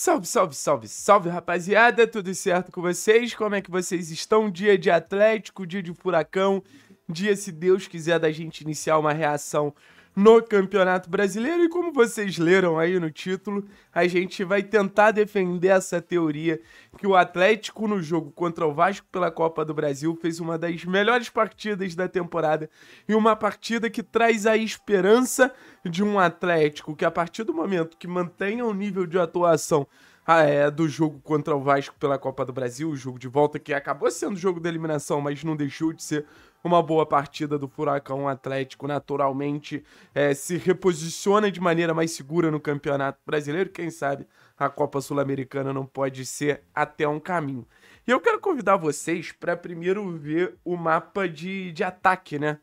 Salve, salve, salve, salve, rapaziada! Tudo certo com vocês? Como é que vocês estão? Dia de Atlético, dia de furacão, dia, se Deus quiser, da gente iniciar uma reação no Campeonato Brasileiro. E como vocês leram aí no título, a gente vai tentar defender essa teoria que o Atlético, no jogo contra o Vasco pela Copa do Brasil, fez uma das melhores partidas da temporada e uma partida que traz a esperança de um Atlético que, a partir do momento que mantenha o nível de atuação ah, é, do jogo contra o Vasco pela Copa do Brasil, o jogo de volta, que acabou sendo jogo de eliminação, mas não deixou de ser uma boa partida do Furacão Atlético, naturalmente é, se reposiciona de maneira mais segura no Campeonato Brasileiro. Quem sabe a Copa Sul-Americana não pode ser até um caminho. E eu quero convidar vocês para primeiro ver o mapa de, de ataque, né?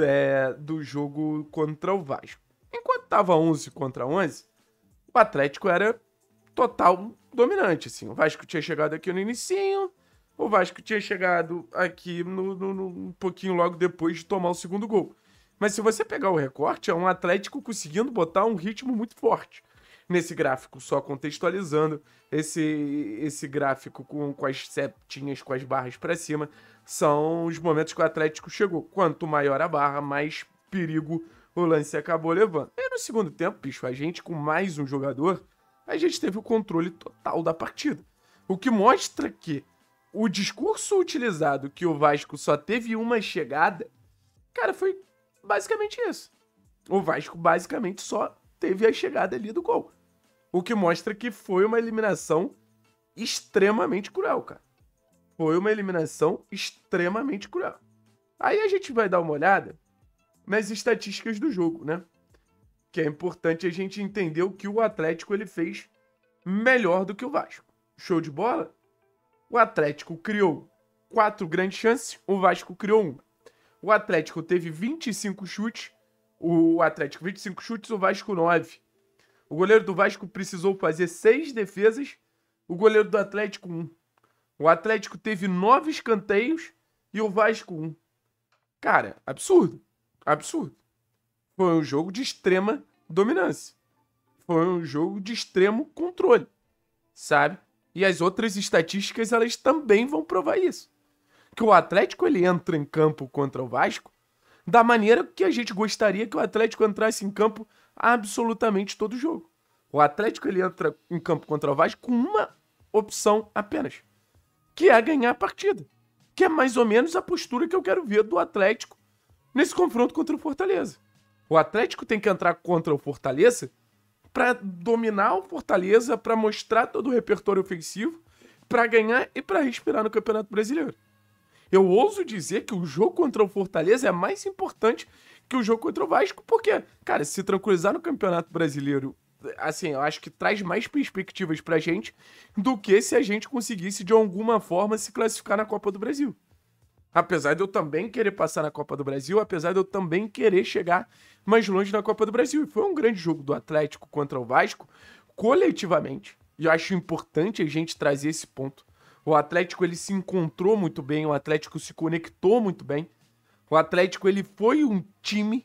É, do jogo contra o Vasco. Enquanto tava 11 contra 11, o Atlético era total dominante, assim. O Vasco tinha chegado aqui no inicinho, o Vasco tinha chegado aqui no, no, no, um pouquinho logo depois de tomar o segundo gol. Mas se você pegar o recorte, é um Atlético conseguindo botar um ritmo muito forte nesse gráfico, só contextualizando esse, esse gráfico com, com as setinhas, com as barras para cima, são os momentos que o Atlético chegou. Quanto maior a barra, mais perigo o lance acabou levando. E no segundo tempo, bicho, a gente com mais um jogador, a gente teve o controle total da partida. O que mostra que o discurso utilizado que o Vasco só teve uma chegada, cara, foi basicamente isso. O Vasco basicamente só teve a chegada ali do gol. O que mostra que foi uma eliminação extremamente cruel, cara. Foi uma eliminação extremamente cruel. Aí a gente vai dar uma olhada nas estatísticas do jogo, né? que é importante a gente entender o que o Atlético ele fez melhor do que o Vasco. Show de bola? O Atlético criou quatro grandes chances, o Vasco criou uma. O Atlético teve 25 chutes, o Atlético 25 chutes, o Vasco 9. O goleiro do Vasco precisou fazer seis defesas, o goleiro do Atlético 1. O Atlético teve nove escanteios e o Vasco 1. Cara, absurdo. Absurdo. Foi um jogo de extrema dominância. Foi um jogo de extremo controle, sabe? E as outras estatísticas, elas também vão provar isso. Que o Atlético, ele entra em campo contra o Vasco da maneira que a gente gostaria que o Atlético entrasse em campo absolutamente todo jogo. O Atlético, ele entra em campo contra o Vasco com uma opção apenas, que é ganhar a partida. Que é mais ou menos a postura que eu quero ver do Atlético nesse confronto contra o Fortaleza. O Atlético tem que entrar contra o Fortaleza para dominar o Fortaleza, para mostrar todo o repertório ofensivo, para ganhar e para respirar no Campeonato Brasileiro. Eu ouso dizer que o jogo contra o Fortaleza é mais importante que o jogo contra o Vasco, porque, cara, se tranquilizar no Campeonato Brasileiro, assim, eu acho que traz mais perspectivas pra gente do que se a gente conseguisse de alguma forma se classificar na Copa do Brasil. Apesar de eu também querer passar na Copa do Brasil, apesar de eu também querer chegar mais longe na Copa do Brasil. E foi um grande jogo do Atlético contra o Vasco, coletivamente. E eu acho importante a gente trazer esse ponto. O Atlético ele se encontrou muito bem, o Atlético se conectou muito bem. O Atlético ele foi um time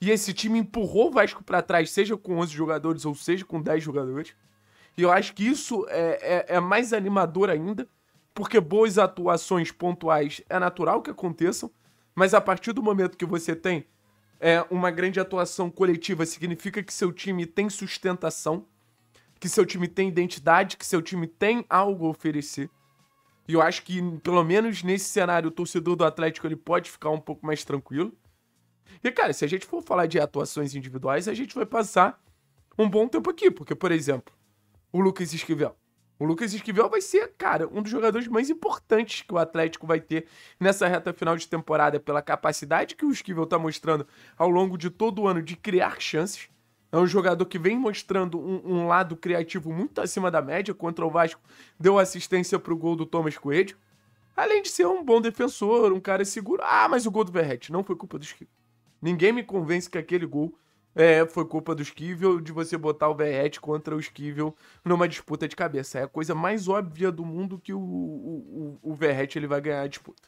e esse time empurrou o Vasco para trás, seja com 11 jogadores ou seja com 10 jogadores. E eu acho que isso é, é, é mais animador ainda porque boas atuações pontuais é natural que aconteçam, mas a partir do momento que você tem é, uma grande atuação coletiva, significa que seu time tem sustentação, que seu time tem identidade, que seu time tem algo a oferecer. E eu acho que, pelo menos nesse cenário, o torcedor do Atlético ele pode ficar um pouco mais tranquilo. E, cara, se a gente for falar de atuações individuais, a gente vai passar um bom tempo aqui, porque, por exemplo, o Lucas Esquivel. O Lucas Esquivel vai ser, cara, um dos jogadores mais importantes que o Atlético vai ter nessa reta final de temporada, pela capacidade que o Esquivel está mostrando ao longo de todo o ano de criar chances. É um jogador que vem mostrando um, um lado criativo muito acima da média. Contra o Vasco, deu assistência para o gol do Thomas Coelho. Além de ser um bom defensor, um cara seguro. Ah, mas o gol do Verrete não foi culpa do Esquivel. Ninguém me convence que aquele gol é, foi culpa do Esquivel de você botar o Verrete contra o Esquivel numa disputa de cabeça. É a coisa mais óbvia do mundo que o, o, o, o Verrete ele vai ganhar a disputa.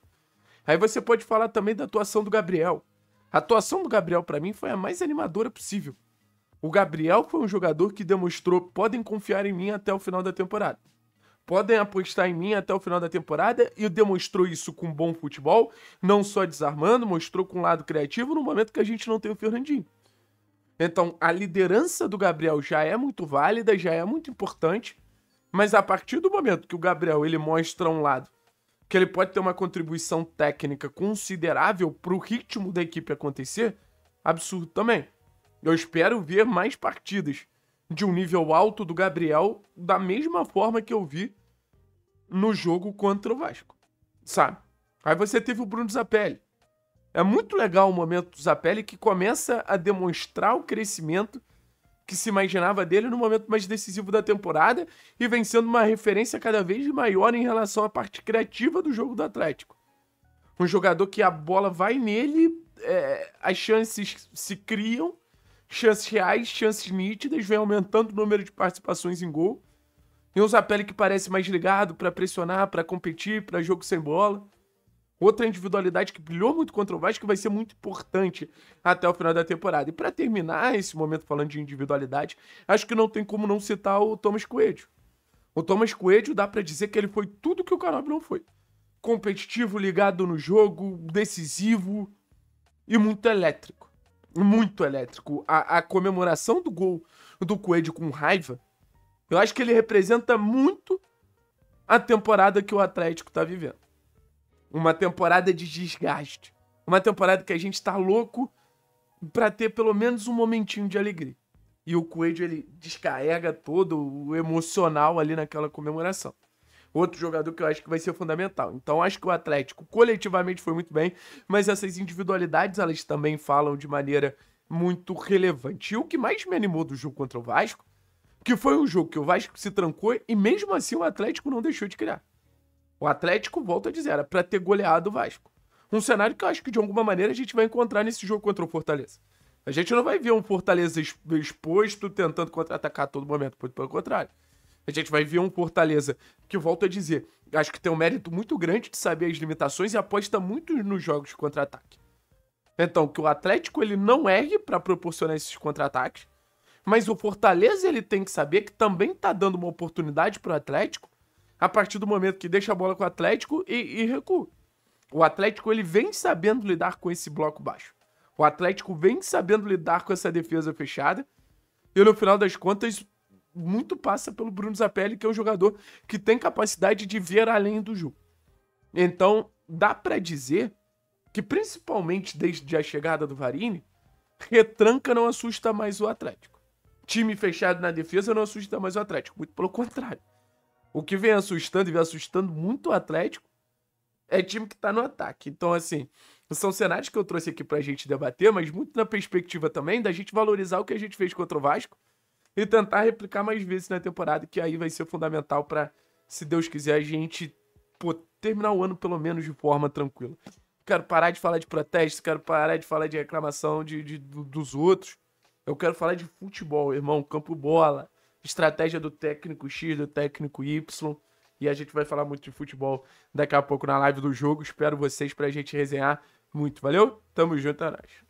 Aí você pode falar também da atuação do Gabriel. A atuação do Gabriel, para mim, foi a mais animadora possível. O Gabriel foi um jogador que demonstrou: podem confiar em mim até o final da temporada. Podem apostar em mim até o final da temporada e demonstrou isso com bom futebol, não só desarmando, mostrou com um lado criativo no momento que a gente não tem o Fernandinho. Então, a liderança do Gabriel já é muito válida, já é muito importante, mas a partir do momento que o Gabriel ele mostra um lado que ele pode ter uma contribuição técnica considerável para o ritmo da equipe acontecer, absurdo também. Eu espero ver mais partidas de um nível alto do Gabriel da mesma forma que eu vi no jogo contra o Vasco, sabe? Aí você teve o Bruno Zapelli, é muito legal o momento do Zapelli que começa a demonstrar o crescimento que se imaginava dele no momento mais decisivo da temporada e vem sendo uma referência cada vez maior em relação à parte criativa do jogo do Atlético. Um jogador que a bola vai nele, é, as chances se criam, chances reais, chances nítidas, vem aumentando o número de participações em gol. E um Zapelli que parece mais ligado para pressionar, para competir, para jogo sem bola. Outra individualidade que brilhou muito contra o Vasco, que vai ser muito importante até o final da temporada. E para terminar esse momento falando de individualidade, acho que não tem como não citar o Thomas Coelho. O Thomas Coelho dá para dizer que ele foi tudo que o Canobi não foi. Competitivo, ligado no jogo, decisivo e muito elétrico. Muito elétrico. A, a comemoração do gol do Coelho com raiva, eu acho que ele representa muito a temporada que o Atlético tá vivendo. Uma temporada de desgaste. Uma temporada que a gente tá louco para ter pelo menos um momentinho de alegria. E o Coelho, ele descarrega todo o emocional ali naquela comemoração. Outro jogador que eu acho que vai ser fundamental. Então, acho que o Atlético coletivamente foi muito bem, mas essas individualidades, elas também falam de maneira muito relevante. E o que mais me animou do jogo contra o Vasco, que foi um jogo que o Vasco se trancou e mesmo assim o Atlético não deixou de criar. O Atlético, volta a dizer, era pra ter goleado o Vasco. Um cenário que eu acho que de alguma maneira a gente vai encontrar nesse jogo contra o Fortaleza. A gente não vai ver um Fortaleza exposto tentando contra-atacar a todo momento, pelo contrário. A gente vai ver um Fortaleza que, volto a dizer, acho que tem um mérito muito grande de saber as limitações e aposta muito nos jogos de contra-ataque. Então, que o Atlético ele não ergue para proporcionar esses contra-ataques, mas o Fortaleza ele tem que saber que também tá dando uma oportunidade para o Atlético a partir do momento que deixa a bola com o Atlético e, e recua. O Atlético ele vem sabendo lidar com esse bloco baixo. O Atlético vem sabendo lidar com essa defesa fechada. E no final das contas, muito passa pelo Bruno Zapelli, que é um jogador que tem capacidade de ver além do jogo. Então, dá para dizer que principalmente desde a chegada do Varini, retranca não assusta mais o Atlético. Time fechado na defesa não assusta mais o Atlético, muito pelo contrário. O que vem assustando e vem assustando muito o Atlético é time que tá no ataque. Então, assim, são cenários que eu trouxe aqui pra gente debater, mas muito na perspectiva também da gente valorizar o que a gente fez contra o Vasco e tentar replicar mais vezes na temporada, que aí vai ser fundamental para, se Deus quiser, a gente pô, terminar o ano pelo menos de forma tranquila. Quero parar de falar de protesto, quero parar de falar de reclamação de, de, dos outros. Eu quero falar de futebol, irmão, campo bola estratégia do técnico X, do técnico Y. E a gente vai falar muito de futebol daqui a pouco na live do jogo. Espero vocês pra gente resenhar muito. Valeu? Tamo junto, é nóis.